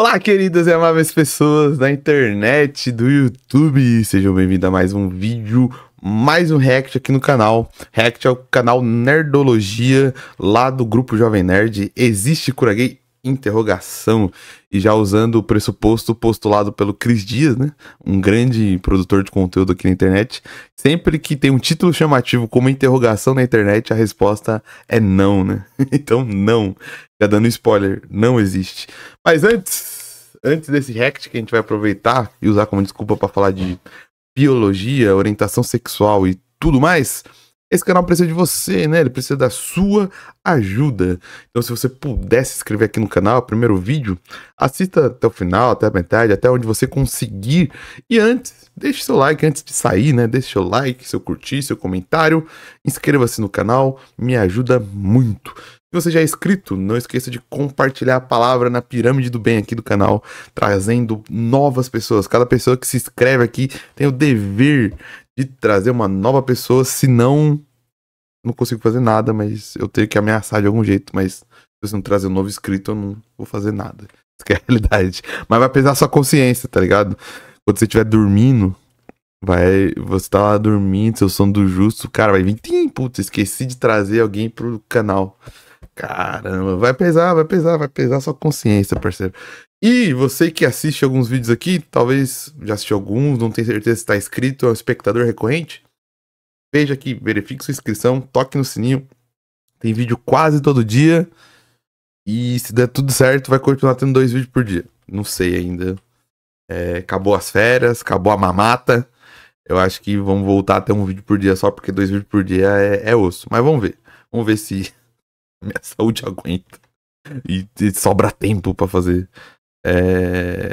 Olá, queridas e amáveis pessoas da internet, do YouTube. Sejam bem-vindos a mais um vídeo, mais um react aqui no canal. React é o canal Nerdologia, lá do grupo Jovem Nerd. Existe cura gay? interrogação e já usando o pressuposto postulado pelo Cris Dias, né? Um grande produtor de conteúdo aqui na internet. Sempre que tem um título chamativo como interrogação na internet, a resposta é não, né? Então, não. Já dando spoiler, não existe. Mas antes, antes desse hack que a gente vai aproveitar e usar como desculpa para falar de biologia, orientação sexual e tudo mais, esse canal precisa de você, né? Ele precisa da sua ajuda. Então, se você puder se inscrever aqui no canal, primeiro vídeo, assista até o final, até a metade, até onde você conseguir. E antes, deixe seu like antes de sair, né? Deixe seu like, seu curtir, seu comentário. Inscreva-se no canal, me ajuda muito. Se você já é inscrito, não esqueça de compartilhar a palavra na pirâmide do bem aqui do canal, trazendo novas pessoas. Cada pessoa que se inscreve aqui tem o dever de trazer uma nova pessoa, senão não consigo fazer nada, mas eu tenho que ameaçar de algum jeito, mas se você não trazer um novo inscrito, eu não vou fazer nada. Isso que é a realidade. Mas vai pesar sua consciência, tá ligado? Quando você estiver dormindo, vai. Você tá lá dormindo, seu sono do justo, cara, vai vir. Tim, putz, esqueci de trazer alguém pro canal. Caramba, vai pesar, vai pesar, vai pesar sua consciência, parceiro. E você que assiste alguns vídeos aqui, talvez já assistiu alguns, não tenho certeza se está inscrito, é um espectador recorrente. Veja aqui, verifique sua inscrição, toque no sininho. Tem vídeo quase todo dia. E se der tudo certo, vai continuar tendo dois vídeos por dia. Não sei ainda. É, acabou as férias, acabou a mamata. Eu acho que vamos voltar a ter um vídeo por dia só, porque dois vídeos por dia é, é osso. Mas vamos ver. Vamos ver se minha saúde aguenta. E, e sobra tempo para fazer é,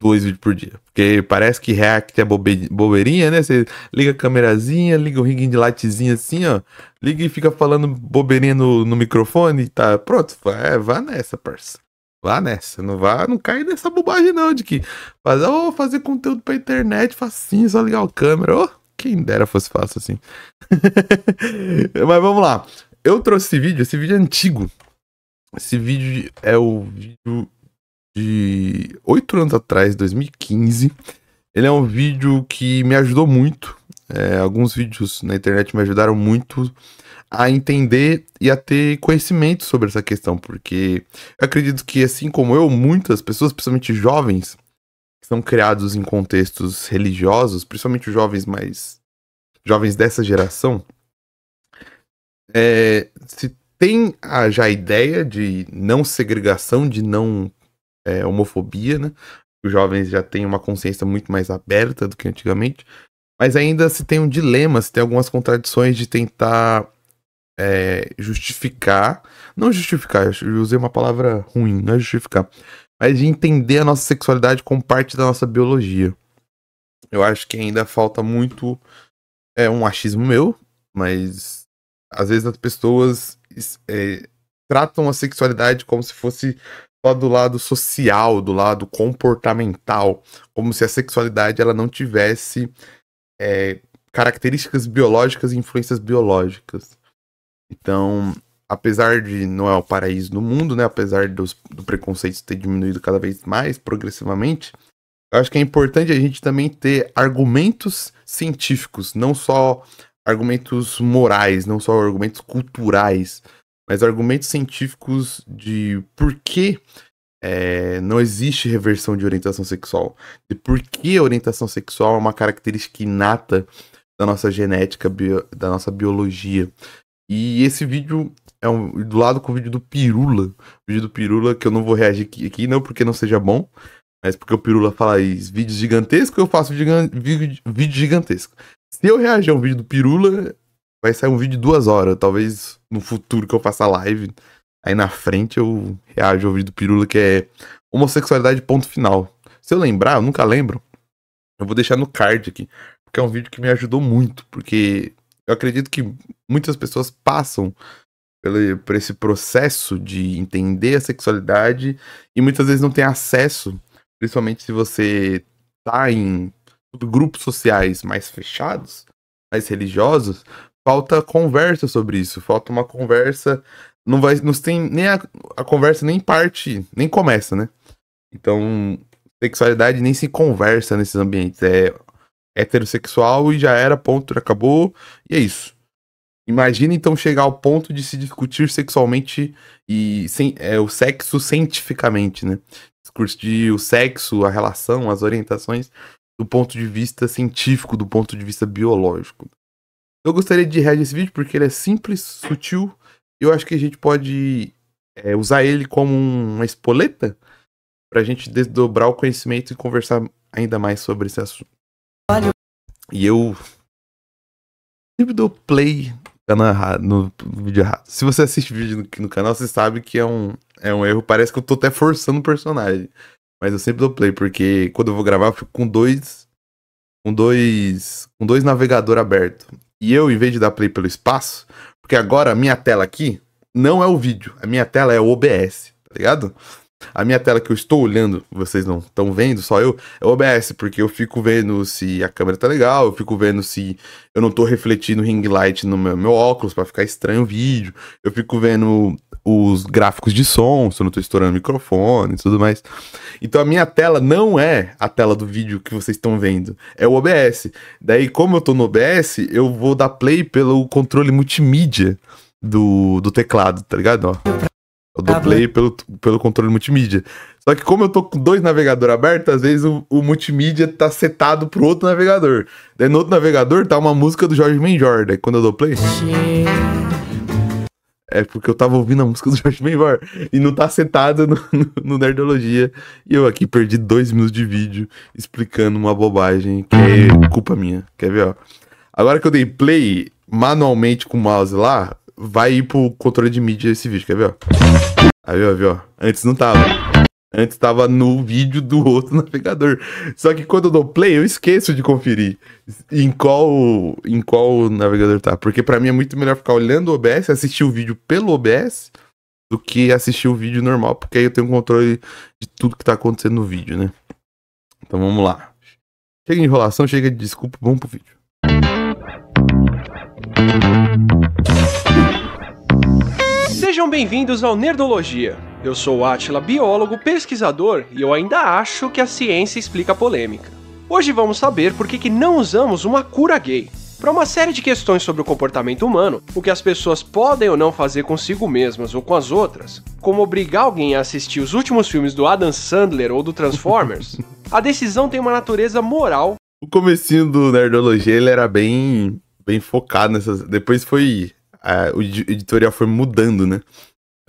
dois vídeos por dia. Porque parece que React é bobe, bobeirinha, né? Você liga a câmerazinha, liga o ringue de lightzinho assim, ó. Liga e fica falando bobeirinha no, no microfone e tá pronto. É, vá nessa, parça. Vá nessa. Não vá, não cai nessa bobagem não de que fazer, oh, fazer conteúdo pra internet facinho, só ligar a câmera. Oh, quem dera fosse fácil assim. Mas vamos lá. Eu trouxe esse vídeo, esse vídeo é antigo. Esse vídeo é o vídeo de oito anos atrás, 2015. Ele é um vídeo que me ajudou muito. É, alguns vídeos na internet me ajudaram muito a entender e a ter conhecimento sobre essa questão, porque eu acredito que, assim como eu, muitas pessoas, principalmente jovens, que são criados em contextos religiosos, principalmente jovens mais. jovens dessa geração, é, se tem a, já a ideia de não segregação, de não é, homofobia, né? Os jovens já têm uma consciência muito mais aberta do que antigamente. Mas ainda se tem um dilema, se tem algumas contradições de tentar é, justificar. Não justificar, eu usei uma palavra ruim, não é justificar. Mas de entender a nossa sexualidade como parte da nossa biologia. Eu acho que ainda falta muito. É um achismo meu, mas às vezes as pessoas é, tratam a sexualidade como se fosse só do lado social, do lado comportamental, como se a sexualidade ela não tivesse é, características biológicas e influências biológicas. Então, apesar de não é o paraíso do mundo, né? Apesar dos, do preconceito ter diminuído cada vez mais progressivamente, eu acho que é importante a gente também ter argumentos científicos, não só argumentos morais, não só argumentos culturais, mas argumentos científicos de por que é, não existe reversão de orientação sexual, de por que a orientação sexual é uma característica inata da nossa genética, bio, da nossa biologia. E esse vídeo é um, do lado com o vídeo do Pirula. O vídeo do Pirula, que eu não vou reagir aqui, aqui não porque não seja bom, mas porque o Pirula fala isso, vídeos gigantescos, eu faço gigan, vídeo, vídeo gigantesco. Se eu reagir a um vídeo do Pirula, vai sair um vídeo de duas horas. Talvez no futuro que eu faça live, aí na frente eu reajo ao vídeo do Pirula, que é homossexualidade ponto final. Se eu lembrar, eu nunca lembro, eu vou deixar no card aqui. Porque é um vídeo que me ajudou muito, porque eu acredito que muitas pessoas passam pelo, por esse processo de entender a sexualidade e muitas vezes não tem acesso, principalmente se você tá em grupos sociais mais fechados, mais religiosos, falta conversa sobre isso, falta uma conversa. Não vai, não tem nem a, a conversa nem parte, nem começa, né? Então, sexualidade nem se conversa nesses ambientes. É heterossexual e já era, ponto, acabou, e é isso. Imagina então chegar ao ponto de se discutir sexualmente e sem, é, o sexo cientificamente, né? Discutir o sexo, a relação, as orientações do ponto de vista científico, do ponto de vista biológico. Eu gostaria de reagir esse vídeo porque ele é simples, sutil. E eu acho que a gente pode é, usar ele como uma espoleta para a gente desdobrar o conhecimento e conversar ainda mais sobre esse assunto. Olha. E eu sempre dou play no vídeo errado. Se você assiste vídeo no, no, canal, você sabe que é um, é um erro. Parece que eu tô até forçando o personagem. Mas eu sempre dou play, porque quando eu vou gravar, eu fico com dois. Com dois. Com dois navegadores abertos. E eu, em vez de dar play pelo espaço, porque agora a minha tela aqui não é o vídeo, a minha tela é o OBS, tá ligado? A minha tela que eu estou olhando, vocês não estão vendo, só eu, é o OBS, porque eu fico vendo se a câmera tá legal, eu fico vendo se eu não tô refletindo ring light no meu, meu óculos para ficar estranho o vídeo, eu fico vendo os gráficos de som, se eu não estou estourando microfone e tudo mais. Então a minha tela não é a tela do vídeo que vocês estão vendo, é o OBS. Daí, como eu estou no OBS, eu vou dar play pelo controle multimídia do, do teclado, tá ligado? Ó. Eu dou tá play pelo, pelo controle multimídia. Só que como eu tô com dois navegadores abertos, às vezes o, o, multimídia tá setado pro outro navegador. Daí no outro navegador tá uma música do Jorge Menjor. Daí quando eu dou play é porque eu tava ouvindo a música do Jorge Benvor e não tá sentado no, no, no, Nerdologia. E eu aqui perdi dois minutos de vídeo explicando uma bobagem que é culpa minha. Quer ver, ó? Agora que eu dei play manualmente com o mouse lá, vai ir pro controle de mídia esse vídeo. Quer ver, ó? Aí, ó, viu, ó? Antes não tava. Antes estava no vídeo do outro navegador. Só que quando eu dou play, eu esqueço de conferir em qual, em qual navegador tá. Porque para mim é muito melhor ficar olhando o OBS, assistir o vídeo pelo OBS, do que assistir o vídeo normal, porque aí eu tenho controle de tudo que tá acontecendo no vídeo, né? Então vamos lá. Chega de enrolação, chega de desculpa, vamos pro vídeo. Sejam bem-vindos ao Nerdologia eu sou Atila, biólogo, pesquisador e eu ainda acho que a ciência explica a polêmica. Hoje vamos saber por que, que não usamos uma cura gay. Para uma série de questões sobre o comportamento humano, o que as pessoas podem ou não fazer consigo mesmas ou com as outras, como obrigar alguém a assistir os últimos filmes do Adam Sandler ou do Transformers, a decisão tem uma natureza moral. O comecinho do Nerdologia ele era bem, bem focado nessas. Depois foi. É, o editorial foi mudando, né?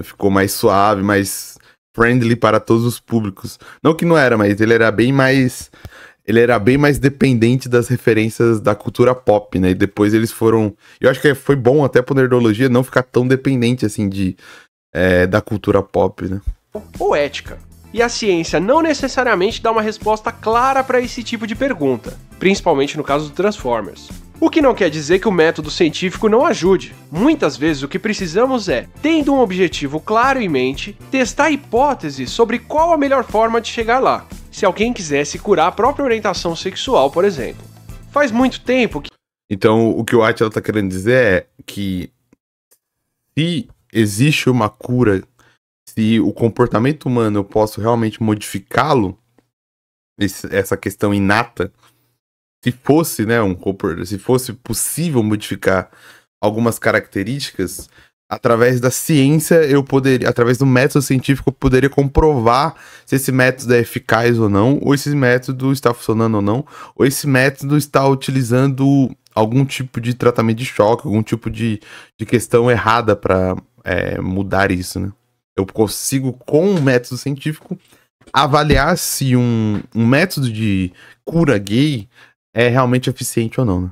Ficou mais suave, mais friendly para todos os públicos. Não que não era, mas ele era bem mais ele era bem mais dependente das referências da cultura pop, né? E depois eles foram. Eu acho que foi bom até pro Nerdologia não ficar tão dependente, assim, de, é, da cultura pop, né? Ou ética. E a ciência não necessariamente dá uma resposta clara para esse tipo de pergunta, principalmente no caso do Transformers. O que não quer dizer que o método científico não ajude. Muitas vezes o que precisamos é, tendo um objetivo claro em mente, testar hipóteses sobre qual a melhor forma de chegar lá. Se alguém quisesse curar a própria orientação sexual, por exemplo. Faz muito tempo que. Então, o que o White está querendo dizer é que se existe uma cura, se o comportamento humano eu posso realmente modificá-lo, essa questão inata, se fosse, né, um se fosse possível modificar algumas características, através da ciência eu poderia, através do método científico eu poderia comprovar se esse método é eficaz ou não, ou esse método está funcionando ou não, ou esse método está utilizando algum tipo de tratamento de choque, algum tipo de, de questão errada para é, mudar isso, né? Eu consigo com o método científico avaliar se um, um método de cura gay é realmente eficiente ou não, né?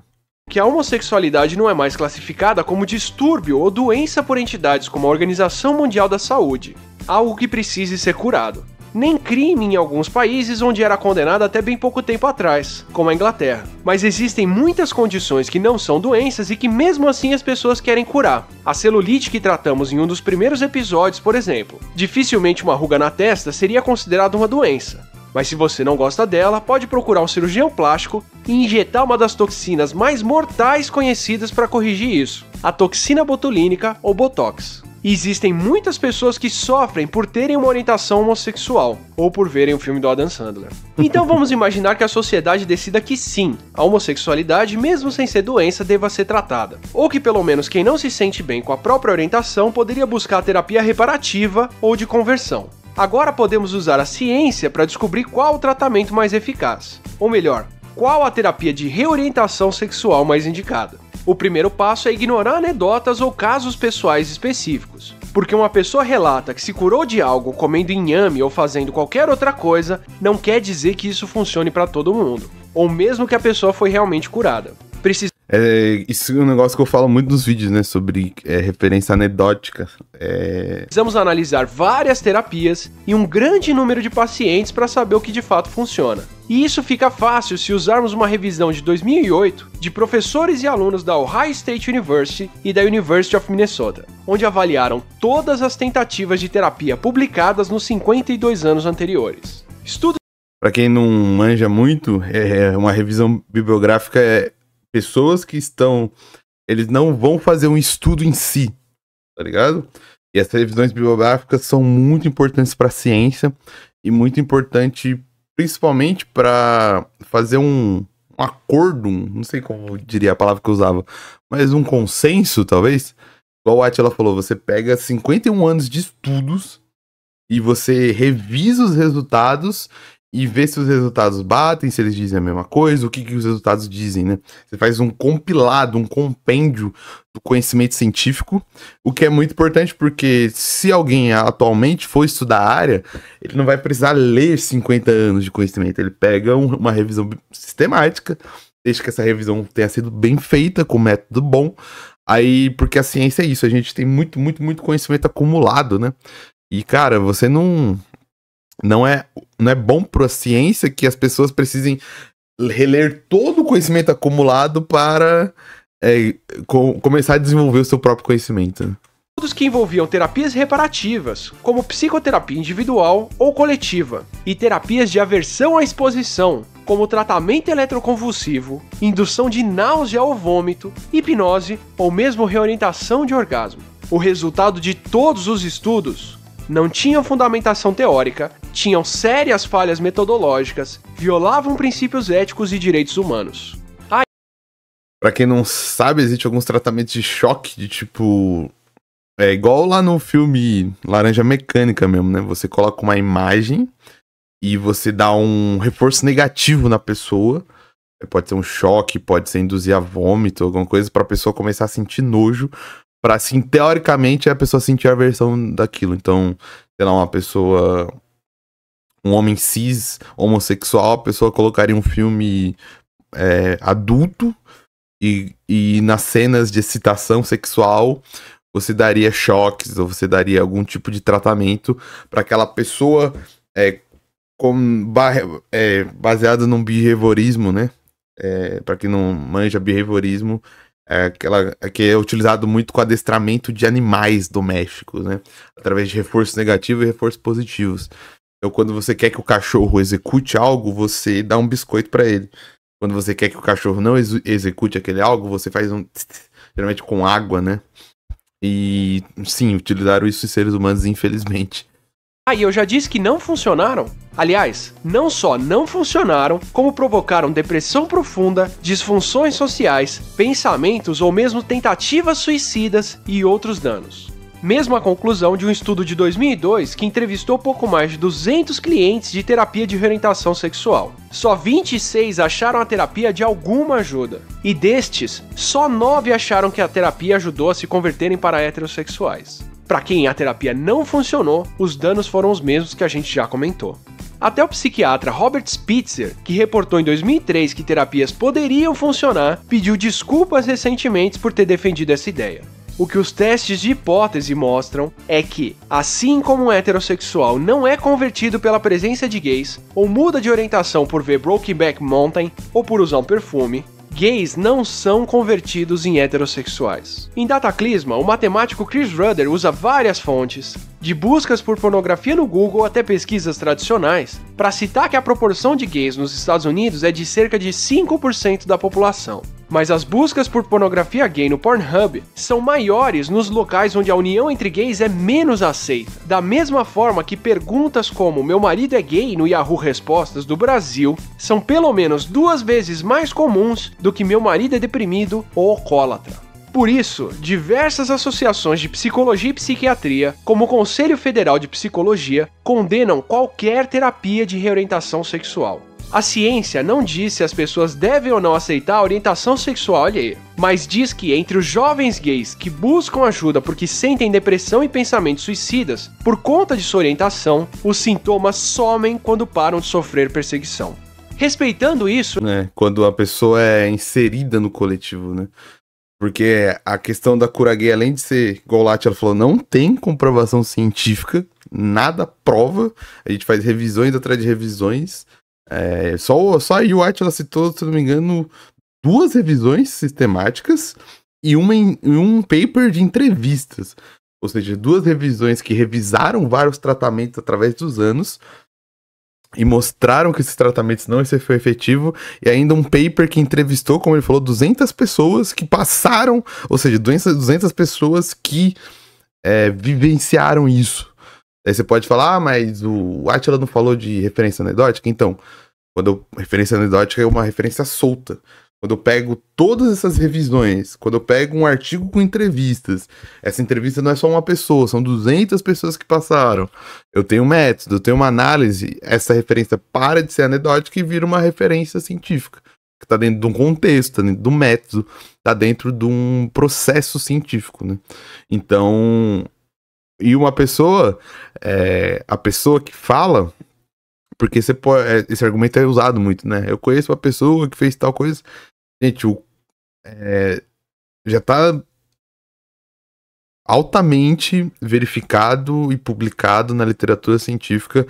Que a homossexualidade não é mais classificada como distúrbio ou doença por entidades como a Organização Mundial da Saúde, algo que precise ser curado. Nem crime em alguns países onde era condenado até bem pouco tempo atrás, como a Inglaterra. Mas existem muitas condições que não são doenças e que mesmo assim as pessoas querem curar. A celulite que tratamos em um dos primeiros episódios, por exemplo. Dificilmente uma ruga na testa seria considerada uma doença, mas se você não gosta dela, pode procurar um cirurgião plástico e injetar uma das toxinas mais mortais conhecidas para corrigir isso, a toxina botulínica ou botox. Existem muitas pessoas que sofrem por terem uma orientação homossexual ou por verem o filme do Adam Sandler. Então vamos imaginar que a sociedade decida que sim, a homossexualidade, mesmo sem ser doença, deva ser tratada. Ou que pelo menos quem não se sente bem com a própria orientação poderia buscar terapia reparativa ou de conversão. Agora podemos usar a ciência para descobrir qual o tratamento mais eficaz. Ou melhor, qual a terapia de reorientação sexual mais indicada. O primeiro passo é ignorar anedotas ou casos pessoais específicos, porque uma pessoa relata que se curou de algo comendo inhame ou fazendo qualquer outra coisa, não quer dizer que isso funcione para todo mundo, ou mesmo que a pessoa foi realmente curada. Precisa é, isso é um negócio que eu falo muito nos vídeos, né? Sobre é, referência anedótica. É... Precisamos analisar várias terapias e um grande número de pacientes para saber o que de fato funciona. E isso fica fácil se usarmos uma revisão de 2008 de professores e alunos da Ohio State University e da University of Minnesota, onde avaliaram todas as tentativas de terapia publicadas nos 52 anos anteriores. Estudo para quem não manja muito, é, uma revisão bibliográfica é pessoas que estão. Eles não vão fazer um estudo em si, tá ligado? E as revisões bibliográficas são muito importantes para a ciência e muito importante principalmente para fazer um, um acordo, um, não sei como diria a palavra que eu usava, mas um consenso, talvez. Igual o Atila falou, você pega 51 anos de estudos e você revisa os resultados e ver se os resultados batem, se eles dizem a mesma coisa, o que, que os resultados dizem, né? Você faz um compilado, um compêndio do conhecimento científico, o que é muito importante porque se alguém atualmente for estudar a área, ele não vai precisar ler 50 anos de conhecimento, ele pega um, uma revisão sistemática, desde que essa revisão tenha sido bem feita, com método bom, aí, porque a ciência é isso, a gente tem muito, muito, muito conhecimento acumulado, né? E, cara, você não não é, não é bom para a ciência que as pessoas precisem reler todo o conhecimento acumulado para é, começar a desenvolver o seu próprio conhecimento. Todos que envolviam terapias reparativas, como psicoterapia individual ou coletiva, e terapias de aversão à exposição, como tratamento eletroconvulsivo, indução de náusea ou vômito, hipnose ou mesmo reorientação de orgasmo. O resultado de todos os estudos não tinham fundamentação teórica, tinham sérias falhas metodológicas, violavam princípios éticos e direitos humanos. Aí... Para quem não sabe, existe alguns tratamentos de choque de tipo é igual lá no filme Laranja Mecânica mesmo, né? Você coloca uma imagem e você dá um reforço negativo na pessoa. Pode ser um choque, pode ser induzir a vômito, alguma coisa, pra pessoa começar a sentir nojo para assim, teoricamente, a pessoa sentir a versão daquilo. Então, sei lá, uma pessoa. Um homem cis, homossexual, a pessoa colocaria um filme é, adulto e, e nas cenas de excitação sexual você daria choques ou você daria algum tipo de tratamento para aquela pessoa é, com, é, baseada num behaviorismo, né? É, para quem não manja behaviorismo, é aquela é que é utilizado muito com adestramento de animais domésticos, né? Através de reforços negativos e reforços positivos. Então, quando você quer que o cachorro execute algo, você dá um biscoito para ele. Quando você quer que o cachorro não ex execute aquele algo, você faz um. geralmente com água, né? E sim, utilizaram isso em seres humanos, infelizmente. Ah, e eu já disse que não funcionaram? Aliás, não só não funcionaram, como provocaram depressão profunda, disfunções sociais, pensamentos ou mesmo tentativas suicidas e outros danos mesma conclusão de um estudo de 2002 que entrevistou pouco mais de 200 clientes de terapia de reorientação sexual. Só 26 acharam a terapia de alguma ajuda, e destes, só 9 acharam que a terapia ajudou a se converterem para heterossexuais. Para quem a terapia não funcionou, os danos foram os mesmos que a gente já comentou. Até o psiquiatra Robert Spitzer, que reportou em 2003 que terapias poderiam funcionar, pediu desculpas recentemente por ter defendido essa ideia. O que os testes de hipótese mostram é que, assim como um heterossexual não é convertido pela presença de gays, ou muda de orientação por ver Brokeback Mountain ou por usar um perfume, gays não são convertidos em heterossexuais. Em Dataclisma, o matemático Chris Rudder usa várias fontes, de buscas por pornografia no Google até pesquisas tradicionais, para citar que a proporção de gays nos Estados Unidos é de cerca de 5% da população. Mas as buscas por pornografia gay no Pornhub são maiores nos locais onde a união entre gays é menos aceita. Da mesma forma que perguntas como meu marido é gay no Yahoo Respostas do Brasil são pelo menos duas vezes mais comuns do que meu marido é deprimido ou alcoólatra. Por isso, diversas associações de psicologia e psiquiatria, como o Conselho Federal de Psicologia, condenam qualquer terapia de reorientação sexual. A ciência não diz se as pessoas devem ou não aceitar a orientação sexual alheia, mas diz que entre os jovens gays que buscam ajuda porque sentem depressão e pensamentos suicidas, por conta de sua orientação, os sintomas somem quando param de sofrer perseguição respeitando isso. É, quando a pessoa é inserida no coletivo, né? Porque a questão da cura gay, além de ser igual ela falou, não tem comprovação científica, nada prova. A gente faz revisões atrás de revisões. É, só, só a White ela citou, se não me engano, duas revisões sistemáticas e uma em, um paper de entrevistas. Ou seja, duas revisões que revisaram vários tratamentos através dos anos e mostraram que esses tratamentos não foi efetivo, e ainda um paper que entrevistou, como ele falou, 200 pessoas que passaram, ou seja, 200 pessoas que é, vivenciaram isso. Aí você pode falar, ah, mas o Atila não falou de referência anedótica? Então, quando eu, referência anedótica é uma referência solta quando eu pego todas essas revisões, quando eu pego um artigo com entrevistas, essa entrevista não é só uma pessoa, são 200 pessoas que passaram. Eu tenho um método, eu tenho uma análise, essa referência para de ser anedótica e vira uma referência científica, que está dentro de um contexto, tá dentro de um método, está dentro de um processo científico, né? Então, e uma pessoa, é, a pessoa que fala, porque pode, é, esse argumento é usado muito, né? Eu conheço uma pessoa que fez tal coisa. Gente, o, é, já tá altamente verificado e publicado na literatura científica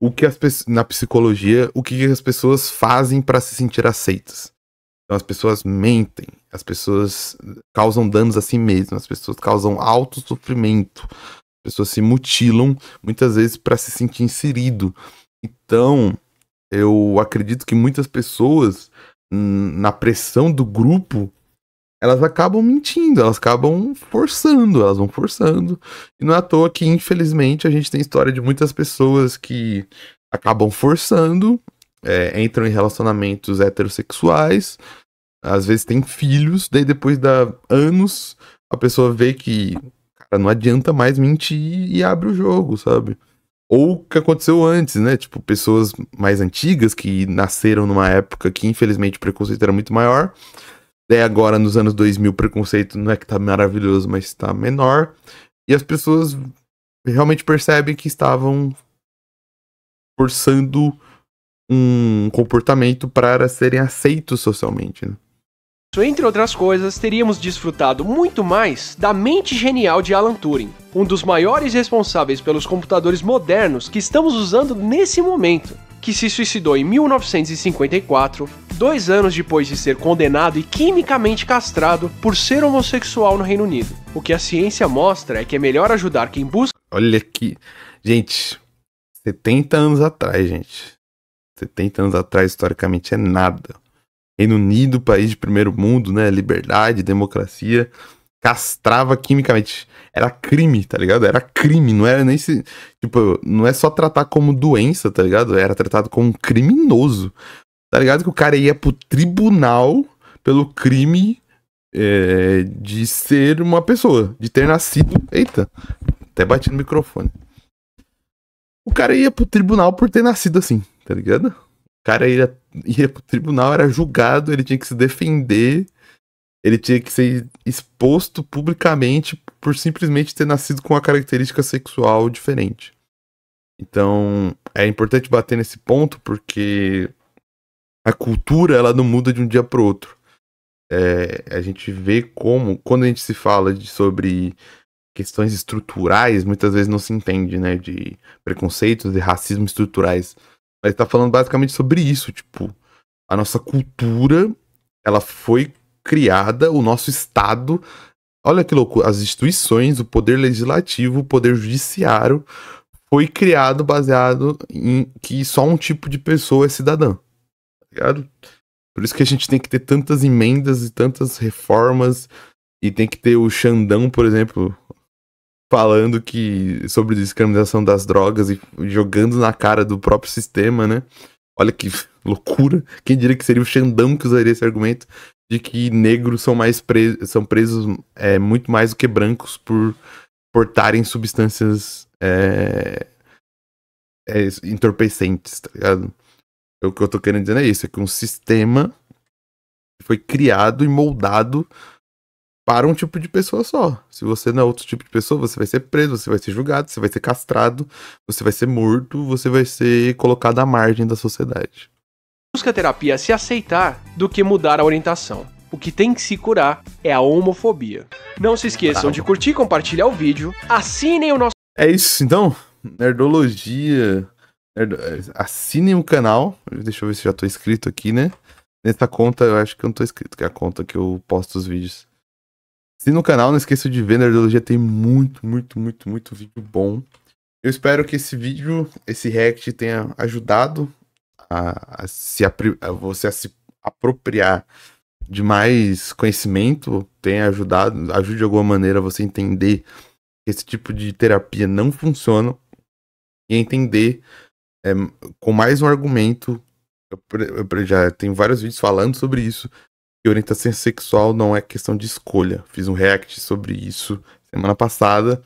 o que as na psicologia o que as pessoas fazem para se sentir aceitas. Então as pessoas mentem, as pessoas causam danos a si mesmas, as pessoas causam alto sofrimento, as pessoas se mutilam muitas vezes para se sentir inserido. Então eu acredito que muitas pessoas na pressão do grupo, elas acabam mentindo, elas acabam forçando, elas vão forçando. E não é à toa que, infelizmente, a gente tem história de muitas pessoas que acabam forçando, é, entram em relacionamentos heterossexuais, às vezes tem filhos, daí depois da anos a pessoa vê que cara, não adianta mais mentir e abre o jogo, sabe? ou o que aconteceu antes, né? Tipo, pessoas mais antigas que nasceram numa época que, infelizmente, o preconceito era muito maior. Daí agora, nos anos 2000, o preconceito não é que tá maravilhoso, mas tá menor. E as pessoas realmente percebem que estavam forçando um comportamento para serem aceitos socialmente, né? Entre outras coisas, teríamos desfrutado muito mais da mente genial de Alan Turing, um dos maiores responsáveis pelos computadores modernos que estamos usando nesse momento, que se suicidou em 1954, dois anos depois de ser condenado e quimicamente castrado por ser homossexual no Reino Unido. O que a ciência mostra é que é melhor ajudar quem busca. Olha que. Gente, 70 anos atrás, gente. 70 anos atrás, historicamente, é nada. Reino Unido, país de primeiro mundo, né? Liberdade, democracia. Castrava quimicamente. Era crime, tá ligado? Era crime, não era nem se. Tipo, não é só tratar como doença, tá ligado? Era tratado como um criminoso. Tá ligado? Que o cara ia pro tribunal pelo crime é, de ser uma pessoa, de ter nascido. Eita, até bati no microfone. O cara ia pro tribunal por ter nascido assim, tá ligado? cara ia, ia pro tribunal, era julgado, ele tinha que se defender, ele tinha que ser exposto publicamente por simplesmente ter nascido com uma característica sexual diferente. Então, é importante bater nesse ponto porque a cultura ela não muda de um dia para outro. É, a gente vê como, quando a gente se fala de, sobre questões estruturais, muitas vezes não se entende, né? De preconceitos e racismo estruturais. Mas tá falando basicamente sobre isso, tipo, a nossa cultura, ela foi criada, o nosso Estado. Olha que louco, as instituições, o poder legislativo, o poder judiciário foi criado baseado em que só um tipo de pessoa é cidadã. Tá ligado? Por isso que a gente tem que ter tantas emendas e tantas reformas. E tem que ter o Xandão, por exemplo, falando que sobre descriminalização das drogas e jogando na cara do próprio sistema, né? Olha que loucura. Quem diria que seria o Xandão que usaria esse argumento de que negros são mais presos, são presos é, muito mais do que brancos por portarem substâncias é, é, entorpecentes, tá ligado? O que eu tô querendo dizer é isso, é que um sistema foi criado e moldado para um tipo de pessoa só. Se você não é outro tipo de pessoa, você vai ser preso, você vai ser julgado, você vai ser castrado, você vai ser morto, você vai ser colocado à margem da sociedade. Busca terapia se aceitar do que mudar a orientação. O que tem que se curar é a homofobia. Não se esqueçam Bravo. de curtir, compartilhar o vídeo, assinem o nosso. É isso, então. Nerdologia. Nerd... É, assinem o canal. Deixa eu ver se já tô inscrito aqui, né? Nessa conta, eu acho que eu não tô inscrito, que é a conta que eu posto os vídeos. Se no canal, não esqueça de ver, Nerdologia tem muito, muito, muito, muito vídeo bom. Eu espero que esse vídeo, esse react tenha ajudado a, a se, a você a se apropriar de mais conhecimento, tenha ajudado, ajude de alguma maneira você entender que esse tipo de terapia não funciona e entender é, com mais um argumento. Eu, eu já tenho vários vídeos falando sobre isso, que orientação sexual não é questão de escolha. Fiz um react sobre isso semana passada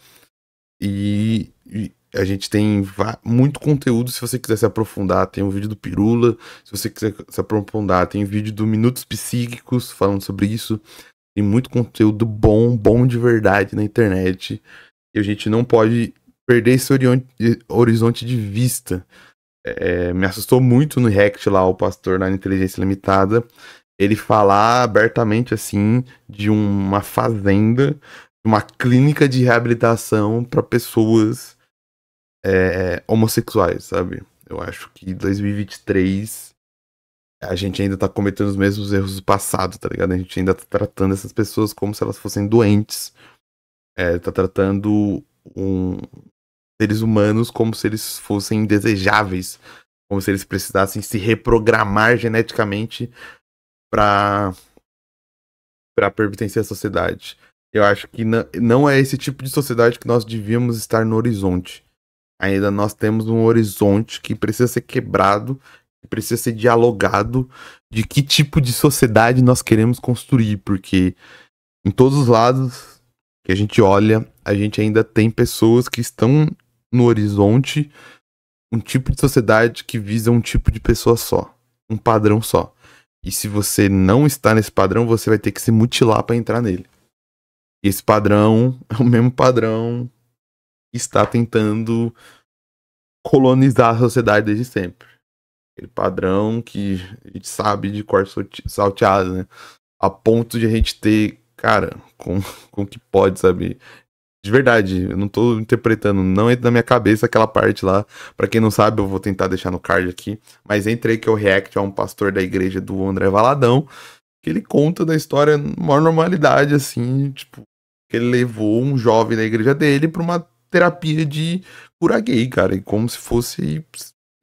e, e a gente tem muito conteúdo. Se você quiser se aprofundar, tem um vídeo do Pirula. Se você quiser se aprofundar, tem um vídeo do Minutos Psíquicos falando sobre isso. Tem muito conteúdo bom, bom de verdade na internet. E a gente não pode perder esse horizonte de vista. É, me assustou muito no React lá, o pastor na inteligência limitada ele falar abertamente assim de uma fazenda, uma clínica de reabilitação para pessoas é, homossexuais, sabe? Eu acho que 2023 a gente ainda tá cometendo os mesmos erros do passado, tá ligado? A gente ainda tá tratando essas pessoas como se elas fossem doentes. É, tá tratando um, seres humanos como se eles fossem indesejáveis, como se eles precisassem se reprogramar geneticamente para para pertencer à sociedade. Eu acho que não é esse tipo de sociedade que nós devíamos estar no horizonte. Ainda nós temos um horizonte que precisa ser quebrado, que precisa ser dialogado de que tipo de sociedade nós queremos construir, porque em todos os lados que a gente olha, a gente ainda tem pessoas que estão no horizonte um tipo de sociedade que visa um tipo de pessoa só, um padrão só. E se você não está nesse padrão, você vai ter que se mutilar para entrar nele. Esse padrão é o mesmo padrão que está tentando colonizar a sociedade desde sempre. Aquele padrão que a gente sabe de cor salteado, né? A ponto de a gente ter, cara, com, com que pode, sabe? De verdade, eu não tô interpretando, não entra na minha cabeça aquela parte lá. Para quem não sabe, eu vou tentar deixar no card aqui. Mas entrei que eu react a um pastor da igreja do André Valadão, que ele conta da história maior normalidade, assim, tipo, que ele levou um jovem da igreja dele pra uma terapia de cura gay, cara. E como se fosse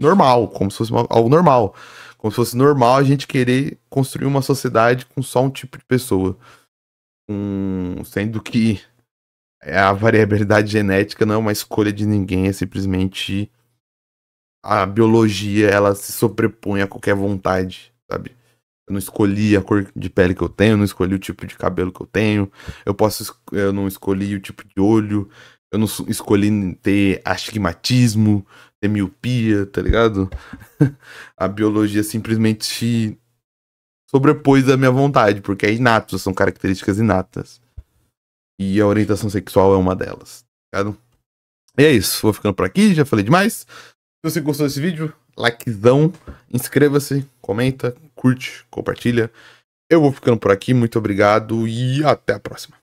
normal, como se fosse algo normal. Como se fosse normal a gente querer construir uma sociedade com só um tipo de pessoa. Um, sendo que é, a variabilidade genética não é uma escolha de ninguém, é simplesmente a biologia ela se sobrepõe a qualquer vontade, sabe? Eu não escolhi a cor de pele que eu tenho, eu não escolhi o tipo de cabelo que eu tenho, eu posso eu não escolhi o tipo de olho, eu não escolhi ter astigmatismo, ter miopia, tá ligado? a biologia simplesmente sobrepôs a minha vontade, porque é inato, são características inatas. E a orientação sexual é uma delas, tá? E é isso, vou ficando por aqui, já falei demais. Se você gostou desse vídeo, likezão, inscreva-se, comenta, curte, compartilha. Eu vou ficando por aqui, muito obrigado e até a próxima.